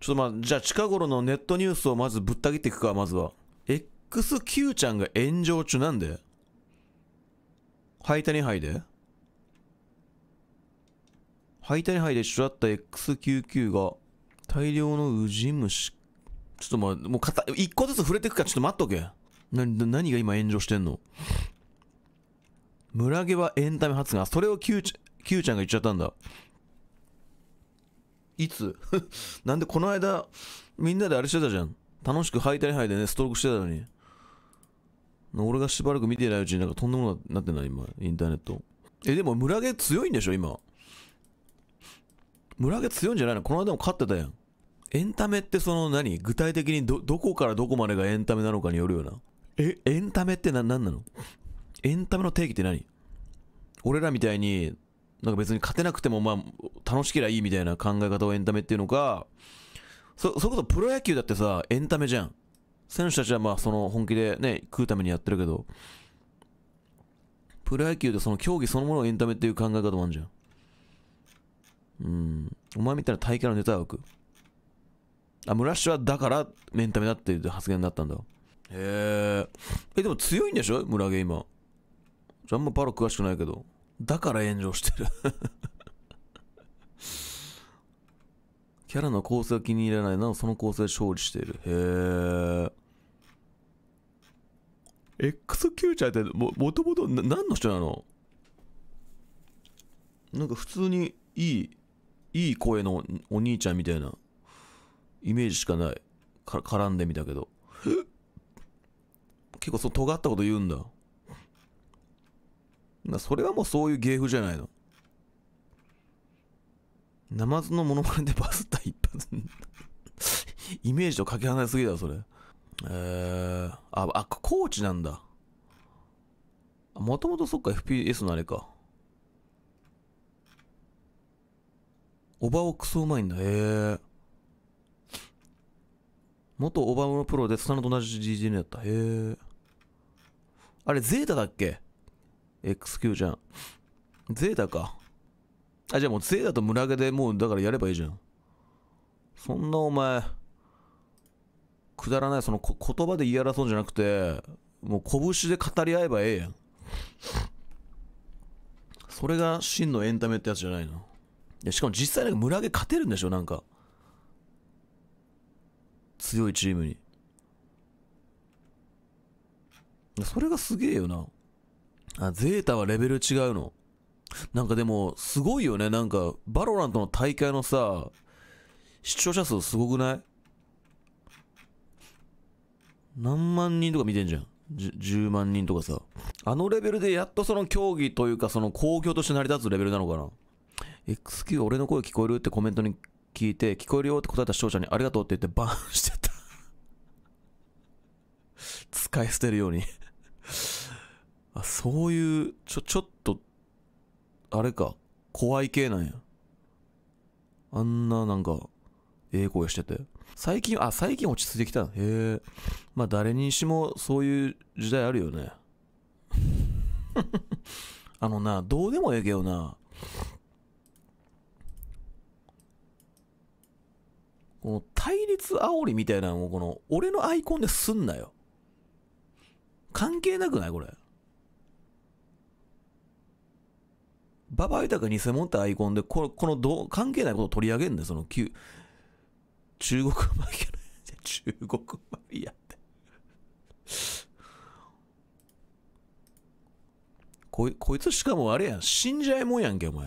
ちょっとまあ、じゃあ近頃のネットニュースをまずぶった切っていくか、まずは。XQ ちゃんが炎上中なんでハイタニハイでハイタニハイで一緒だった XQQ が大量のウジ虫。ちょっとまあ、もう片、一個ずつ触れていくかちょっと待っとけ。な、何が今炎上してんの村毛はエンタメ発言。それを Q ちゃんが言っちゃったんだ。いつ なんでこの間、みんなであれしてたじゃん。楽しくハイタリハイでね、ストロークしてたのに。俺がしばらく見てないうちになんかとんでもなってない、今、インターネット。え、でも村毛強いんでしょ、今。村毛強いんじゃないのこの間も勝ってたやん。エンタメってその何具体的にど、どこからどこまでがエンタメなのかによるよな。え、エンタメってな、なんなのエンタメの定義って何俺らみたいになんか別に勝てなくてもまあ楽しければいいみたいな考え方をエンタメっていうのか、そ、それこそプロ野球だってさ、エンタメじゃん。選手たちはまあその本気でね、食うためにやってるけど、プロ野球でその競技そのものをエンタメっていう考え方もあるじゃん。うん。お前みたいな大会のネタ枠。あ、村下はだからエンタメだっていう発言だったんだ。へえ。え、でも強いんでしょ村毛今。あんまパロ詳しくないけど。だから炎上してるキャラの構成が気に入らないなおその構成で勝利している。へえ。X キューチャーっても、もともと何の人なのなんか普通にいい、いい声のお兄ちゃんみたいなイメージしかない。から絡んでみたけど。結構そう尖ったこと言うんだ。だそれはもうそういう芸風じゃないの。ナマズのモノマネでバズった一発 イメージとかけ離れすぎだそれ。えー、あ、あ、コーチなんだ。もともとそっか FPS のあれか。おばをクソうまいんだ。へえー。元オバマのプロでスタノと同じ GGN だった。へえ。あれ、ゼータだっけ XQ じゃん。ゼータか。あ、じゃあもうゼータと村毛でもうだからやればいいじゃん。そんなお前、くだらない、その言葉で言い争うんじゃなくて、もう拳で語り合えばええやん。それが真のエンタメってやつじゃないの。いやしかも実際なんか村毛勝てるんでしょ、なんか。強いチームに。それがすげえよな。あ、ゼータはレベル違うの。なんかでも、すごいよね。なんか、バロラントの大会のさ、視聴者数すごくない何万人とか見てんじゃん。10万人とかさ。あのレベルでやっとその競技というか、その公共として成り立つレベルなのかな。XQ 俺の声聞こえるってコメントに聞いて、聞こえるよって答えた視聴者にありがとうって言ってバーンしてた 使い捨てるようにあ、そういう、ちょ、ちょっと、あれか、怖い系なんや。あんな、なんか、ええ声してて。最近、あ、最近落ち着いてきたへえ。まあ、誰にしもそういう時代あるよね。あのな、どうでもええけどな。この対立煽りみたいなのをこの、俺のアイコンですんなよ。関係なくないこれ。ババア豊が偽物ってアイコンで、この、このど関係ないことを取り上げるんだよ、その、中国マフィアの、中国マフィアってこい、こいつしかもあれやん、死んじゃいもんやんけ、お前。